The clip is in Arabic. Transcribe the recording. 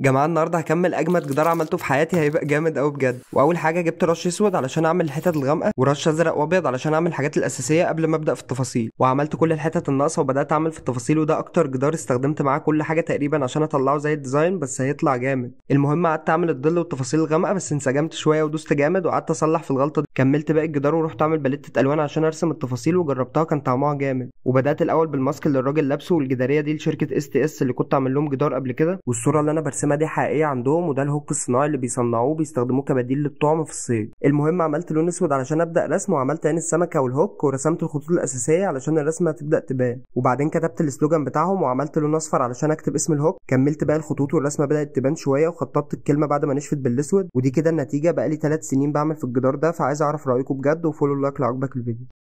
جماعه النهارده هكمل اجمد جدار عملته في حياتي هيبقى جامد قوي بجد واول حاجه جبت رش اسود علشان اعمل الحتت الغامقه ورش ازرق وابيض علشان اعمل الحاجات الاساسيه قبل ما ابدا في التفاصيل وعملت كل الحتت الناقصه وبدات اعمل في التفاصيل وده اكتر جدار استخدمت معاه كل حاجه تقريبا عشان اطلعه زي الديزاين بس هيطلع جامد المهم قعدت اعمل الظل والتفاصيل الغامقه بس انسجمت شويه ودوست جامد وقعدت اصلح في الغلطه دي كملت باقي الجدار ورحت اعمل باليتة الوان عشان ارسم التفاصيل وجربتها كان طعمها جامد وبدات الاول بالماسك اللي الراجل لابسه والجداريه دي لشركه اس تي اس اللي كنت عامل لهم جدار قبل كده والصوره اللي انا برسمها دي حقيقيه عندهم وده الهوك الصناعي اللي بيصنعوه بيستخدموه كبديل للطعم في الصيد المهم عملت لون اسود علشان ابدا رسم وعملت عين السمكه والهوك ورسمت الخطوط الاساسيه علشان الرسمه تبدا تبان وبعدين كتبت السلوجان بتاعهم وعملت لون اصفر علشان اكتب اسم الهوك كملت باقي الخطوط والرسمه بدات تبان شويه وخططت الكلمه بعد ما نشفت بالاسود ودي كده النتيجه بقالي 3 سنين بعمل في الجدار ده فعايز اعرف رايكم بجد وفولو لايك لو عجبك الفيديو